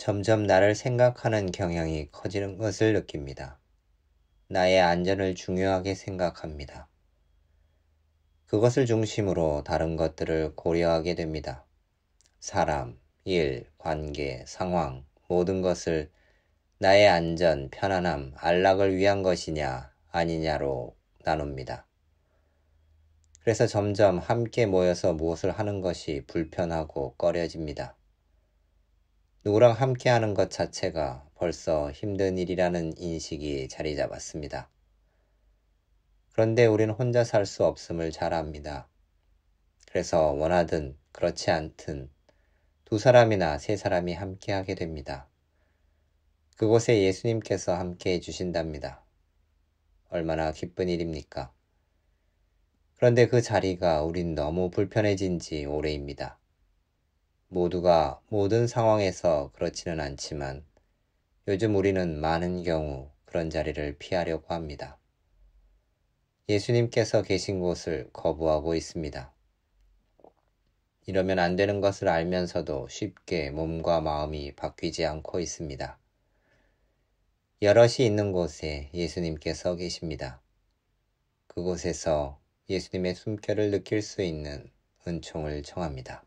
점점 나를 생각하는 경향이 커지는 것을 느낍니다. 나의 안전을 중요하게 생각합니다. 그것을 중심으로 다른 것들을 고려하게 됩니다. 사람, 일, 관계, 상황, 모든 것을 나의 안전, 편안함, 안락을 위한 것이냐, 아니냐로 나눕니다. 그래서 점점 함께 모여서 무엇을 하는 것이 불편하고 꺼려집니다. 누구랑 함께하는 것 자체가 벌써 힘든 일이라는 인식이 자리 잡았습니다. 그런데 우린 혼자 살 수 없음을 잘 압니다. 그래서 원하든 그렇지 않든 두 사람이나 세 사람이 함께하게 됩니다. 그곳에 예수님께서 함께해 주신답니다. 얼마나 기쁜 일입니까? 그런데 그 자리가 우린 너무 불편해진 지 오래입니다. 모두가 모든 상황에서 그렇지는 않지만 요즘 우리는 많은 경우 그런 자리를 피하려고 합니다. 예수님께서 계신 곳을 거부하고 있습니다. 이러면 안 되는 것을 알면서도 쉽게 몸과 마음이 바뀌지 않고 있습니다. 여럿이 있는 곳에 예수님께서 계십니다. 그곳에서 예수님의 숨결을 느낄 수 있는 은총을 청합니다.